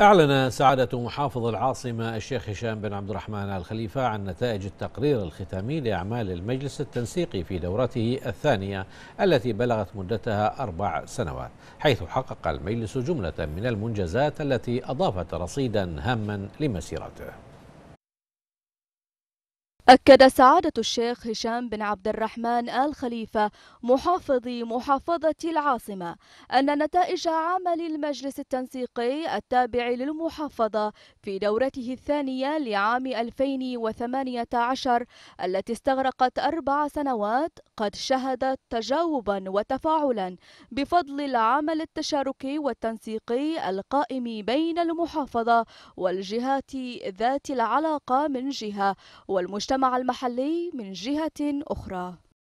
أعلن سعادة محافظ العاصمة الشيخ هشام بن عبد الرحمن الخليفة عن نتائج التقرير الختامي لأعمال المجلس التنسيقي في دورته الثانية التي بلغت مدتها أربع سنوات حيث حقق المجلس جملة من المنجزات التي أضافت رصيدا هاما لمسيرته أكد سعادة الشيخ هشام بن عبد الرحمن آل خليفة محافظ محافظة العاصمة أن نتائج عمل المجلس التنسيقي التابع للمحافظة في دورته الثانية لعام 2018 التي استغرقت أربع سنوات قد شهدت تجاوبا وتفاعلا بفضل العمل التشاركي والتنسيقي القائم بين المحافظة والجهات ذات العلاقة من جهة والمجتمع مع المحلي من جهة أخرى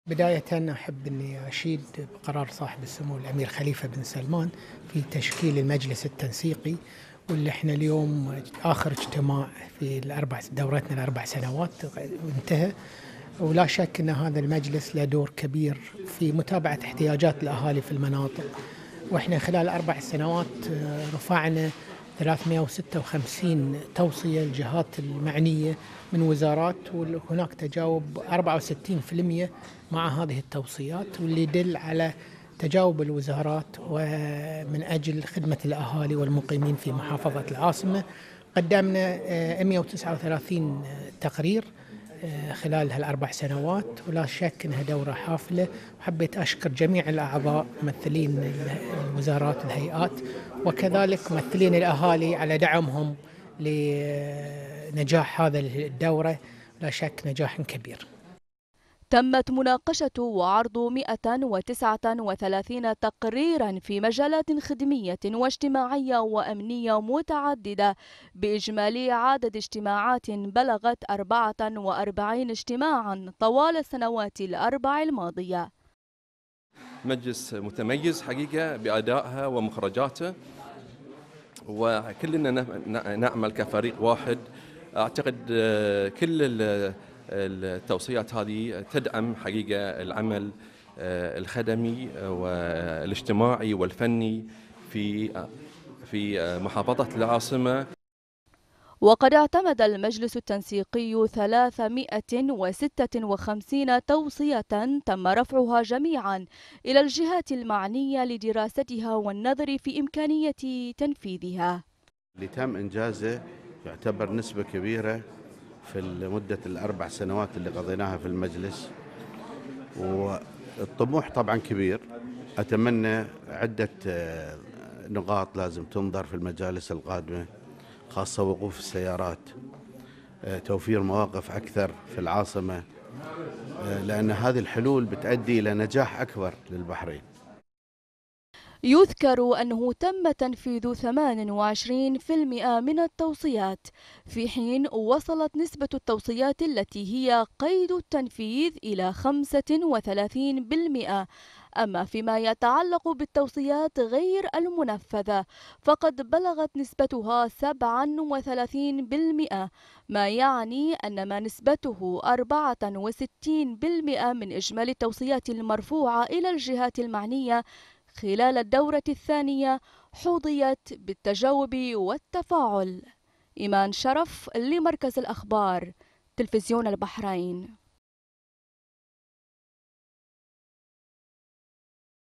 بداية أحب أني أشيد بقرار صاحب السمو الأمير خليفة بن سلمان في تشكيل المجلس التنسيقي واللي احنا اليوم آخر اجتماع في الأربع دورتنا الأربع سنوات انتهى ولا شك أن هذا المجلس له دور كبير في متابعة احتياجات الأهالي في المناطق واحنا خلال أربع سنوات رفعنا 356 توصية الجهات المعنية من وزارات وهناك تجاوب 64% مع هذه التوصيات واللي يدل على تجاوب الوزارات ومن أجل خدمة الأهالي والمقيمين في محافظة العاصمة قدمنا 139 تقرير خلال هالأربع سنوات ولا شك أنها دورة حافلة وحبيت أشكر جميع الأعضاء ممثلين الوزارات والهيئات وكذلك ممثلين الأهالي على دعمهم لنجاح هذا الدورة لا شك نجاح كبير تمت مناقشة وعرض 139 تقريرا في مجالات خدمية واجتماعية وأمنية متعددة بإجمالي عدد اجتماعات بلغت 44 اجتماعا طوال السنوات الأربع الماضية مجلس متميز حقيقة بأدائها ومخرجاته وكلنا نعمل كفريق واحد أعتقد آه، كل التوصيات هذه تدعم حقيقه العمل آه، الخدمي آه، والاجتماعي والفني في آه، في محافظه العاصمه وقد اعتمد المجلس التنسيقي 356 توصية تم رفعها جميعا إلى الجهات المعنية لدراستها والنظر في إمكانية تنفيذها اللي تم إنجازه يعتبر نسبة كبيرة في مدة الأربع سنوات اللي قضيناها في المجلس والطموح طبعا كبير أتمنى عدة آه، نقاط لازم تنظر في المجالس القادمة خاصة وقوف السيارات آه، توفير مواقف أكثر في العاصمة آه، لأن هذه الحلول بتؤدي إلى نجاح أكبر للبحرين يذكر أنه تم تنفيذ 28% من التوصيات في حين وصلت نسبة التوصيات التي هي قيد التنفيذ إلى 35% أما فيما يتعلق بالتوصيات غير المنفذة فقد بلغت نسبتها 37% ما يعني أن ما نسبته 64% من إجمالي التوصيات المرفوعة إلى الجهات المعنية خلال الدورة الثانية حوضيت بالتجاوب والتفاعل إيمان شرف لمركز الأخبار تلفزيون البحرين